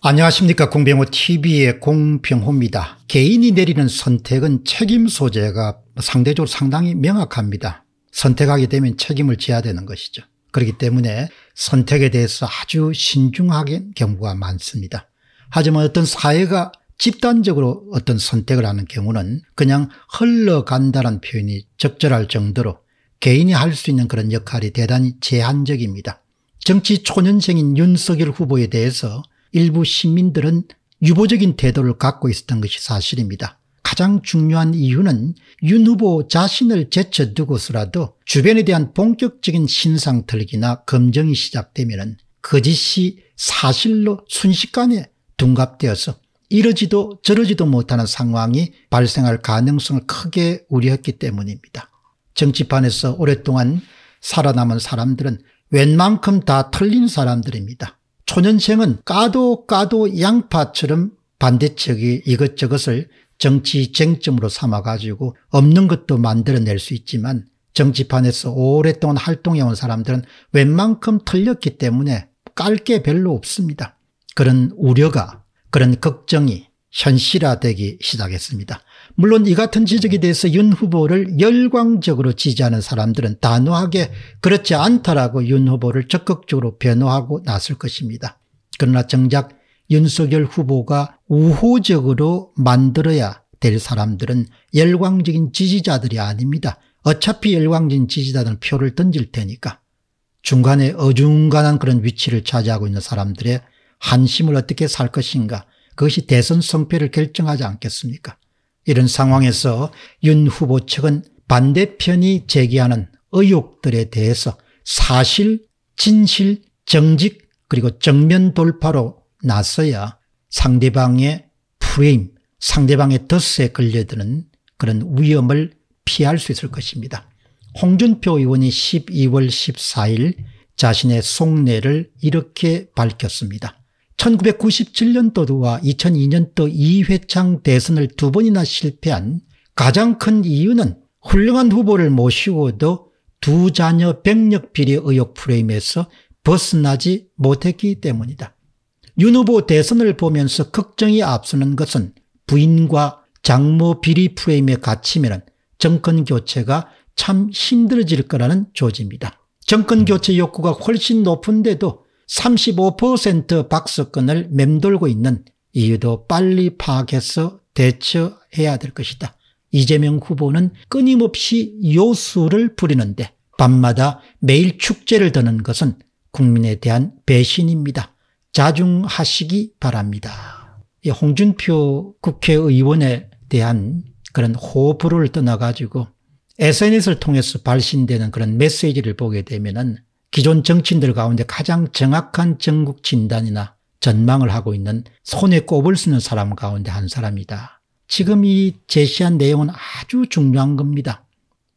안녕하십니까 공병호TV의 공병호입니다. 개인이 내리는 선택은 책임 소재가 상대적으로 상당히 명확합니다. 선택하게 되면 책임을 져야 되는 것이죠. 그렇기 때문에 선택에 대해서 아주 신중하게 경우가 많습니다. 하지만 어떤 사회가 집단적으로 어떤 선택을 하는 경우는 그냥 흘러간다는 표현이 적절할 정도로 개인이 할 수 있는 그런 역할이 대단히 제한적입니다. 정치 초년생인 윤석열 후보에 대해서 일부 시민들은 유보적인 태도를 갖고 있었던 것이 사실입니다. 가장 중요한 이유는 윤 후보 자신을 제쳐두고서라도 주변에 대한 본격적인 신상털기나 검증이 시작되면 거짓이 그 사실로 순식간에 둔갑되어서 이러지도 저러지도 못하는 상황이 발생할 가능성을 크게 우려했기 때문입니다. 정치판에서 오랫동안 살아남은 사람들은 웬만큼 다털린 사람들입니다. 초년생은 까도 까도 양파처럼 반대측이 이것저것을 정치 쟁점으로 삼아가지고 없는 것도 만들어낼 수 있지만 정치판에서 오랫동안 활동해온 사람들은 웬만큼 틀렸기 때문에 깔게 별로 없습니다. 그런 우려가 그런 걱정이 현실화되기 시작했습니다. 물론 이 같은 지적에 대해서 윤 후보를 열광적으로 지지하는 사람들은 단호하게 그렇지 않다라고 윤 후보를 적극적으로 변호하고 나설 것입니다. 그러나 정작 윤석열 후보가 우호적으로 만들어야 될 사람들은 열광적인 지지자들이 아닙니다. 어차피 열광적인 지지자들은 표를 던질 테니까 중간에 어중간한 그런 위치를 차지하고 있는 사람들의 한심을 어떻게 살 것인가 그것이 대선 성패를 결정하지 않겠습니까? 이런 상황에서 윤 후보 측은 반대편이 제기하는 의혹들에 대해서 사실, 진실, 정직 그리고 정면 돌파로 나서야 상대방의 프레임, 상대방의 덫에 걸려드는 그런 위험을 피할 수 있을 것입니다. 홍준표 의원이 12월 14일 자신의 속내를 이렇게 밝혔습니다. 1997년도와 2002년도 이회창 대선을 두 번이나 실패한 가장 큰 이유는 훌륭한 후보를 모시고도 두 자녀 백력 비리 의혹 프레임에서 벗어나지 못했기 때문이다. 윤 후보 대선을 보면서 걱정이 앞서는 것은 부인과 장모 비리 프레임에 갇히면 정권 교체가 참 힘들어질 거라는 조짐이다. 정권 교체 음. 욕구가 훨씬 높은데도 35% 박수권을 맴돌고 있는 이유도 빨리 파악해서 대처해야 될 것이다. 이재명 후보는 끊임없이 요수를 부리는데 밤마다 매일 축제를 드는 것은 국민에 대한 배신입니다. 자중하시기 바랍니다. 예, 홍준표 국회의원에 대한 그런 호불호를 떠나가지고 SNS를 통해서 발신되는 그런 메시지를 보게 되면 은 기존 정치인들 가운데 가장 정확한 전국 진단이나 전망을 하고 있는 손에 꼽을 수 있는 사람 가운데 한 사람이다. 지금 이 제시한 내용은 아주 중요한 겁니다.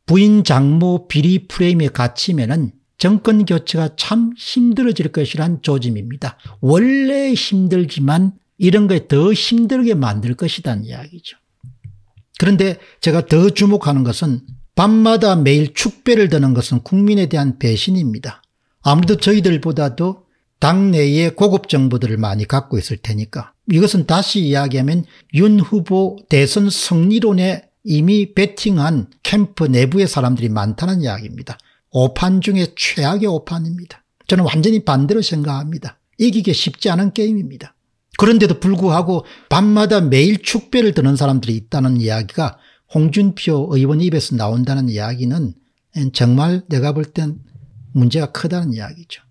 부인 장모 비리 프레임에 갇히면은 정권 교체가 참 힘들어질 것이란 조짐입니다. 원래 힘들지만 이런 거더 힘들게 만들 것이란 이야기죠. 그런데 제가 더 주목하는 것은 밤마다 매일 축배를 드는 것은 국민에 대한 배신입니다. 아무래도 저희들보다도 당내의 고급 정보들을 많이 갖고 있을 테니까 이것은 다시 이야기하면 윤 후보 대선 승리론에 이미 베팅한 캠프 내부의 사람들이 많다는 이야기입니다. 오판 중에 최악의 오판입니다. 저는 완전히 반대로 생각합니다. 이기기 쉽지 않은 게임입니다. 그런데도 불구하고 밤마다 매일 축배를 드는 사람들이 있다는 이야기가 홍준표 의원 입에서 나온다는 이야기는 정말 내가 볼 땐 문제가 크다는 이야기죠.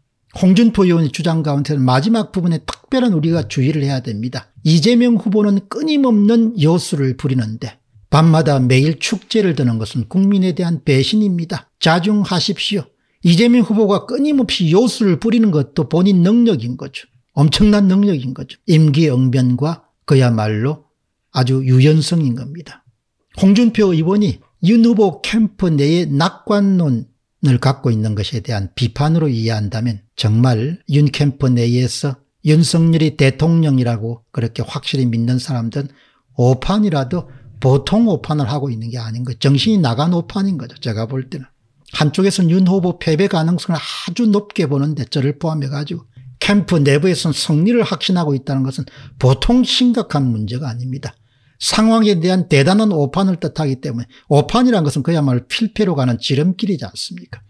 홍준표 의원의 주장 가운데는 마지막 부분에 특별한 우리가 주의를 해야 됩니다. 이재명 후보는 끊임없는 여수를 부리는데 밤마다 매일 축제를 드는 것은 국민에 대한 배신입니다. 자중하십시오. 이재명 후보가 끊임없이 요수를 부리는 것도 본인 능력인 거죠. 엄청난 능력인 거죠. 임기응변과 그야말로 아주 유연성인 겁니다. 홍준표 의원이 윤 후보 캠프 내에 낙관론을 갖고 있는 것에 대한 비판으로 이해한다면 정말 윤 캠프 내에서 윤석열이 대통령이라고 그렇게 확실히 믿는 사람들은 오판이라도 보통 오판을 하고 있는 게 아닌 거 정신이 나간 오판인 거죠. 제가 볼 때는. 한쪽에서는 윤 후보 패배 가능성을 아주 높게 보는데 저를 포함해 가지고 캠프 내부에서는 승리를 확신하고 있다는 것은 보통 심각한 문제가 아닙니다. 상황에 대한 대단한 오판을 뜻하기 때문에 오판이란 것은 그야말로 필패로 가는 지름길이지 않습니까?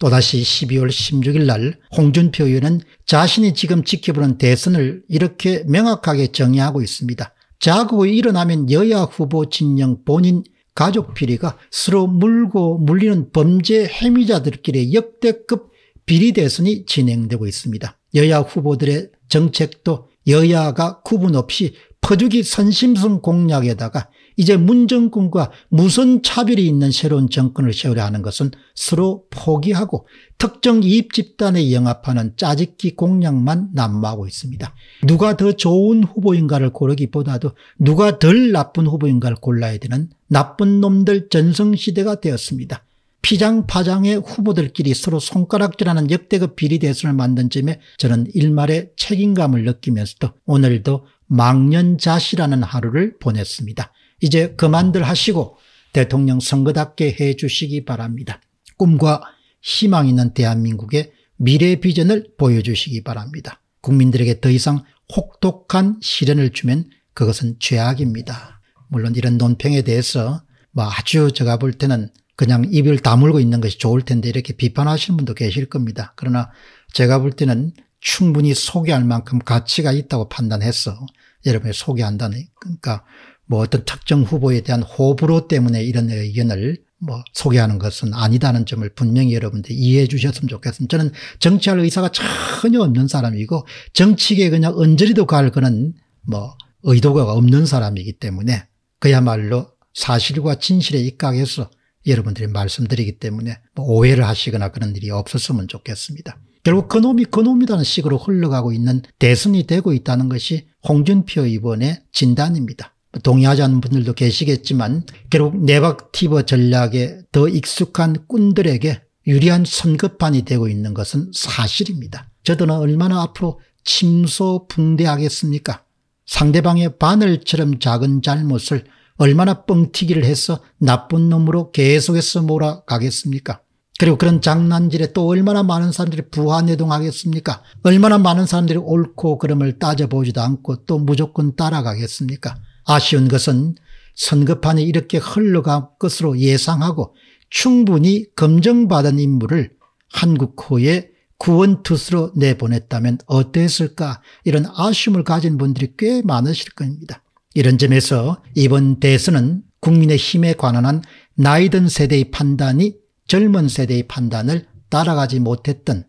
또다시 12월 16일 날 홍준표 의원은 자신이 지금 지켜보는 대선을 이렇게 명확하게 정의하고 있습니다. 자국이 일어나면 여야 후보 진영 본인 가족 비리가 서로 물고 물리는 범죄 혐의자들끼리 역대급 비리 대선이 진행되고 있습니다. 여야 후보들의 정책도 여야가 구분 없이 퍼주기 선심성 공약에다가 이제 문정권과 무슨 차별이 있는 새로운 정권을 세우려 하는 것은 서로 포기하고 특정 이입 집단에 영합하는 짜집기 공약만 난무하고 있습니다. 누가 더 좋은 후보인가를 고르기보다도 누가 덜 나쁜 후보인가를 골라야 되는 나쁜 놈들 전성시대가 되었습니다. 피장파장의 후보들끼리 서로 손가락질하는 역대급 비리 대선을 만든 점에 저는 일말의 책임감을 느끼면서도 오늘도 망년자시라는 하루를 보냈습니다. 이제 그만들 하시고 대통령 선거답게 해 주시기 바랍니다. 꿈과 희망 있는 대한민국의 미래 비전을 보여주시기 바랍니다. 국민들에게 더 이상 혹독한 시련을 주면 그것은 죄악입니다. 물론 이런 논평에 대해서 뭐 아주 제가 볼 때는 그냥 입을 다물고 있는 것이 좋을 텐데 이렇게 비판하시는 분도 계실 겁니다. 그러나 제가 볼 때는 충분히 소개할 만큼 가치가 있다고 판단해서 여러분이 소개한다는 그러니까 뭐 어떤 특정 후보에 대한 호불호 때문에 이런 의견을 뭐 소개하는 것은 아니다는 점을 분명히 여러분들 이해해 주셨으면 좋겠습니다. 저는 정치할 의사가 전혀 없는 사람이고 정치계에 그냥 언저리도 갈 그런 뭐 의도가 없는 사람이기 때문에 그야말로 사실과 진실에 입각해서 여러분들이 말씀드리기 때문에 뭐 오해를 하시거나 그런 일이 없었으면 좋겠습니다. 결국 그놈이 그놈이라는 식으로 흘러가고 있는 대선이 되고 있다는 것이 홍준표 의원의 진단입니다. 동의하지 않는 분들도 계시겠지만 결국 내박티버 전략에 더 익숙한 꾼들에게 유리한 선급판이 되고 있는 것은 사실입니다. 저들은 얼마나 앞으로 침소붕대하겠습니까? 상대방의 바늘처럼 작은 잘못을 얼마나 뻥튀기를 해서 나쁜 놈으로 계속해서 몰아가겠습니까? 그리고 그런 장난질에 또 얼마나 많은 사람들이 부한해동하겠습니까? 얼마나 많은 사람들이 옳고 그름을 따져보지도 않고 또 무조건 따라가겠습니까? 아쉬운 것은 선거판이 이렇게 흘러갈 것으로 예상하고 충분히 검증받은 인물을 한국호의 구원투수로 내보냈다면 어땠을까 이런 아쉬움을 가진 분들이 꽤 많으실 겁니다. 이런 점에서 이번 대선은 국민의 힘에 관한 나이든 세대의 판단이 젊은 세대의 판단을 따라가지 못했던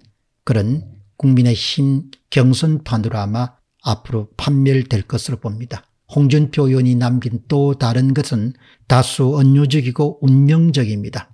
그런 국민의힘 경선 파노라마 앞으로 판멸될 것으로 봅니다. 홍준표 의원이 남긴 또 다른 것은 다수 언유적이고 운명적입니다.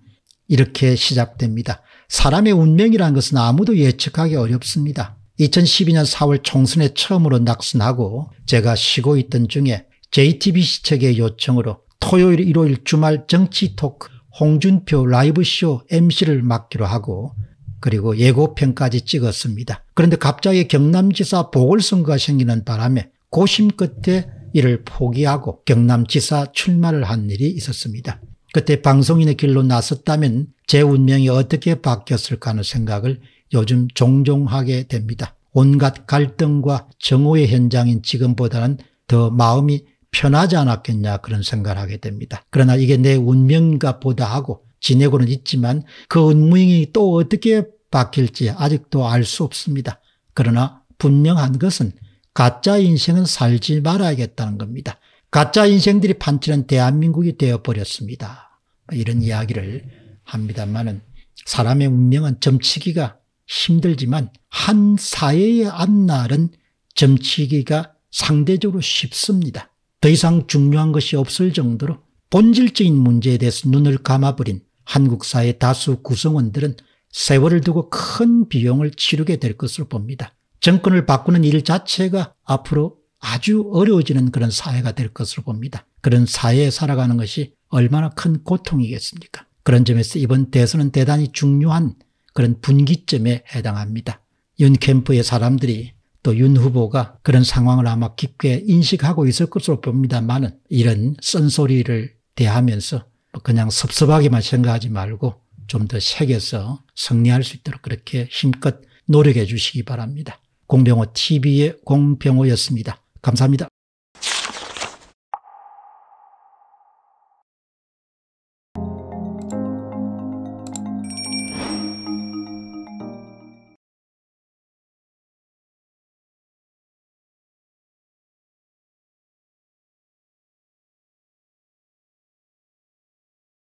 이렇게 시작됩니다. 사람의 운명이라는 것은 아무도 예측하기 어렵습니다. 2012년 4월 총선에 처음으로 낙선하고 제가 쉬고 있던 중에 JTBC 측의 요청으로 토요일 일요일 주말 정치 토크 홍준표 라이브쇼 MC를 맡기로 하고 그리고 예고편까지 찍었습니다. 그런데 갑자기 경남지사 보궐선거가 생기는 바람에 고심 끝에 이를 포기하고 경남지사 출마를 한 일이 있었습니다. 그때 방송인의 길로 나섰다면 제 운명이 어떻게 바뀌었을까 하는 생각을 요즘 종종 하게 됩니다. 온갖 갈등과 정오의 현장인 지금보다는 더 마음이 편하지 않았겠냐 그런 생각을 하게 됩니다. 그러나 이게 내 운명인가 보다 하고 지내고는 있지만 그 운명이 또 어떻게 바뀔지 아직도 알 수 없습니다. 그러나 분명한 것은 가짜 인생은 살지 말아야겠다는 겁니다. 가짜 인생들이 판치는 대한민국이 되어버렸습니다. 이런 이야기를 합니다만은 사람의 운명은 점치기가 힘들지만 한 사회의 앞날은 점치기가 상대적으로 쉽습니다. 더 이상 중요한 것이 없을 정도로 본질적인 문제에 대해서 눈을 감아버린 한국 사회 다수 구성원들은 세월을 두고 큰 비용을 치르게 될 것으로 봅니다. 정권을 바꾸는 일 자체가 앞으로 아주 어려워지는 그런 사회가 될 것으로 봅니다. 그런 사회에 살아가는 것이 얼마나 큰 고통이겠습니까? 그런 점에서 이번 대선은 대단히 중요한 그런 분기점에 해당합니다. 윤 캠프의 사람들이 또윤 후보가 그런 상황을 아마 깊게 인식하고 있을 것으로 봅니다만은 이런 쓴소리를 대하면서 뭐 그냥 섭섭하게만 생각하지 말고 좀 더 새겨서 승리할 수 있도록 그렇게 힘껏 노력해 주시기 바랍니다. 공병호 TV의 공병호였습니다. 감사합니다.